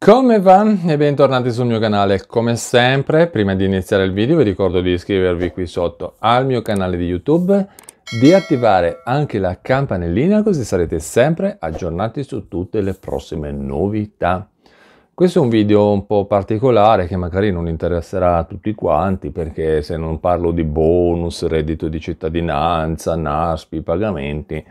Come va? E bentornati sul mio canale. Come sempre, prima di iniziare il video vi ricordo di iscrivervi qui sotto al mio canale di YouTube, di attivare anche la campanellina così sarete sempre aggiornati su tutte le prossime novità. Questo è un video un po' particolare che magari non interesserà a tutti quanti perché se non parlo di bonus, reddito di cittadinanza, NASPI, pagamenti,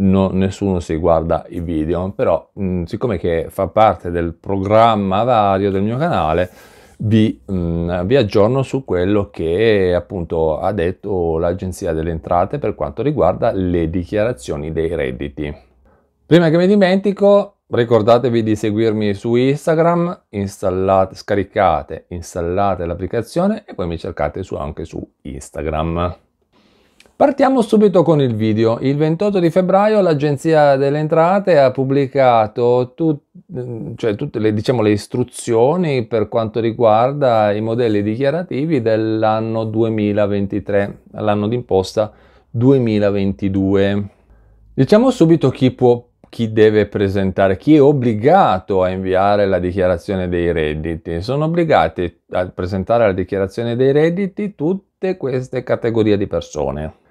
no, nessuno si guarda i video, però mh, mm, siccome che fa parte del programma vario del mio canale, vi, mh, mm, vi aggiorno su quello che appunto ha detto l'Agenzia delle Entrate per quanto riguarda le dichiarazioni dei redditi. Prima che mi dimentico, Ricordatevi di seguirmi su Instagram, installate, scaricate, installate l'applicazione e poi mi cercate su, anche su Instagram. Partiamo subito con il video. Il 28 di febbraio l'Agenzia delle Entrate ha pubblicato tut, mm, cioè tutte le, diciamo, le, istruzioni per quanto riguarda i modelli dichiarativi dell'anno 2023, l'anno d'imposta 2022. Diciamo subito chi può chi deve presentare, chi è obbligato a inviare la dichiarazione dei redditi. Sono obbligati a presentare la dichiarazione dei redditi tutte queste categorie di persone.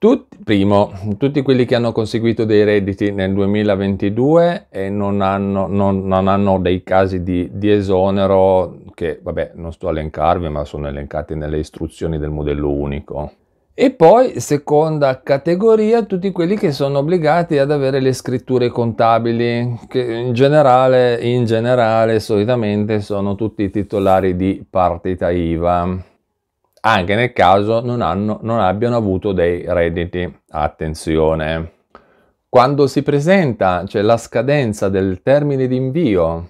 Tutti, primo, tutti quelli che hanno conseguito dei redditi nel 2022 e non hanno, non, non hanno dei casi di, di, esonero che, vabbè, non sto a elencarvi, ma sono elencati nelle istruzioni del modello unico. E poi, seconda categoria, tutti quelli che sono obbligati ad avere le scritture contabili, che in generale, in generale solitamente sono tutti titolari di partita IVA anche nel caso non, hanno, non abbiano avuto dei redditi. Attenzione! Quando si presenta, cioè la scadenza del termine di invio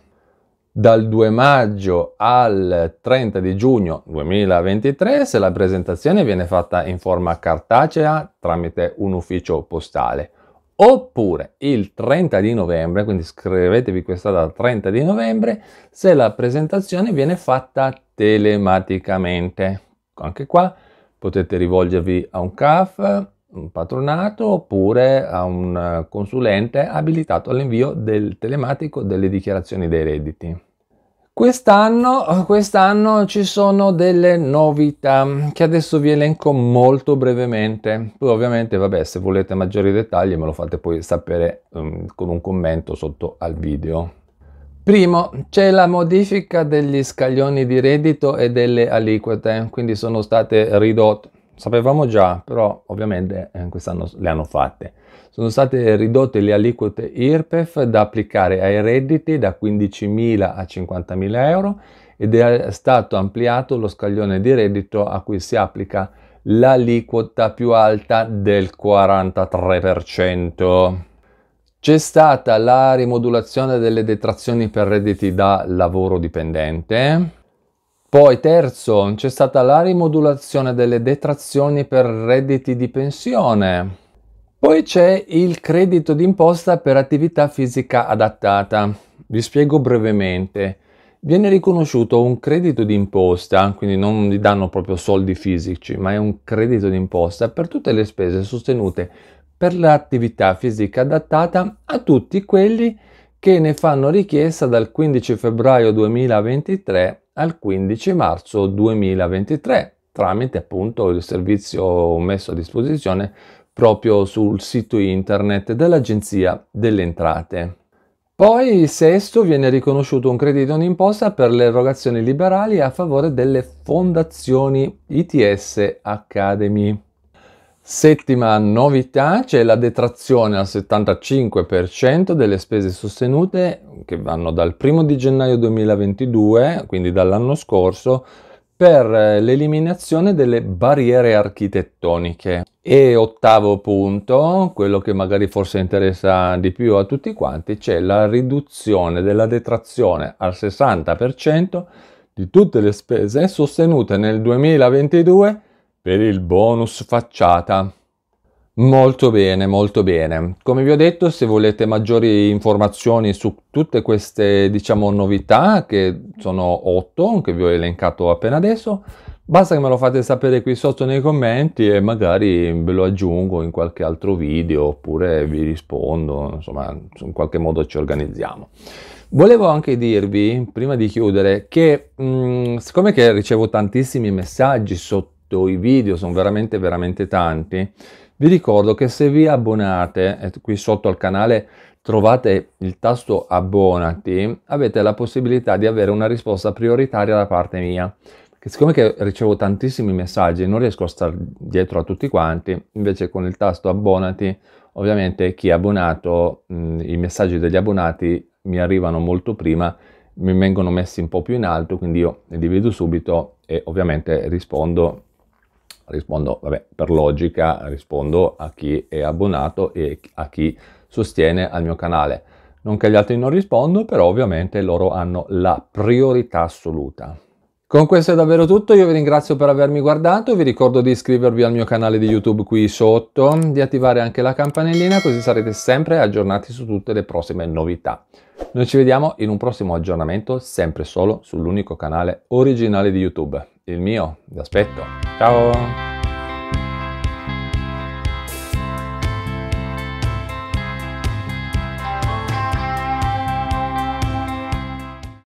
dal 2 maggio al 30 di giugno 2023 se la presentazione viene fatta in forma cartacea tramite un ufficio postale oppure il 30 di novembre, quindi scrivetevi questa data 30 di novembre, se la presentazione viene fatta telematicamente anche qua potete rivolgervi a un CAF, un patronato oppure a un eh, consulente abilitato all'invio del telematico delle dichiarazioni dei redditi. Quest'anno, eh, quest'anno ci sono delle novità che adesso vi elenco molto brevemente. Poi ovviamente, vabbè, se volete maggiori dettagli me lo fate poi sapere um, con un commento sotto al video. Primo, c'è la modifica degli scaglioni di reddito e delle aliquote, quindi sono state ridotte, sapevamo già, però ovviamente eh, quest'anno le hanno fatte. Sono state ridotte le aliquote IRPEF da applicare ai redditi da 15.000 a 50.000 euro ed è stato ampliato lo scaglione di reddito a cui si applica l'aliquota più alta del 43%. C'è stata la rimodulazione delle detrazioni per redditi da lavoro dipendente. Poi terzo, c'è stata la rimodulazione delle detrazioni per redditi di pensione. Poi c'è il credito d'imposta per attività fisica adattata. Vi spiego brevemente viene riconosciuto un credito d'imposta, quindi non gli danno proprio soldi fisici, ma è un credito d'imposta per tutte le spese sostenute per l'attività fisica adattata a tutti quelli che ne fanno richiesta dal 15 febbraio 2023 al 15 marzo 2023 tramite appunto il servizio messo a disposizione proprio sul sito internet dell'Agenzia delle Entrate. Poi, sesto, viene riconosciuto un credito in imposta per le erogazioni liberali a favore delle fondazioni ITS Academy. Settima novità, c'è la detrazione al 75% delle spese sostenute che vanno dal 1 di gennaio 2022, quindi dall'anno scorso, per eh, l'eliminazione delle barriere architettoniche. E ottavo punto, quello che magari forse interessa di più a tutti quanti, c'è la riduzione della detrazione al 60% di tutte le spese sostenute nel 2022 per il bonus facciata. Molto bene, molto bene. Come vi ho detto, se volete maggiori informazioni su tutte queste, diciamo, novità, che sono 8, che vi ho elencato appena adesso, basta che me lo fate sapere qui sotto nei commenti e magari ve lo aggiungo in qualche altro video oppure vi rispondo, insomma, in qualche modo ci organizziamo. Volevo anche dirvi, prima di chiudere, che mh, mm, siccome che ricevo tantissimi messaggi sotto i video sono veramente veramente tanti. Vi ricordo che se vi abbonate, eh, qui sotto al canale trovate il tasto abbonati, avete la possibilità di avere una risposta prioritaria da parte mia. Perché siccome che ricevo tantissimi messaggi non riesco a stare dietro a tutti quanti, invece con il tasto abbonati, ovviamente chi è abbonato, mh, mm, i messaggi degli abbonati mi arrivano molto prima mi vengono messi un po' più in alto, quindi io li vedo subito e ovviamente rispondo rispondo, vabbè, per logica rispondo a chi è abbonato e a chi sostiene al mio canale. Non che agli altri non rispondo, però ovviamente loro hanno la priorità assoluta. Con questo è davvero tutto, io vi ringrazio per avermi guardato, vi ricordo di iscrivervi al mio canale di YouTube qui sotto, di attivare anche la campanellina così sarete sempre aggiornati su tutte le prossime novità. Noi ci vediamo in un prossimo aggiornamento sempre solo sull'unico canale originale di YouTube, il mio, vi aspetto. 加油！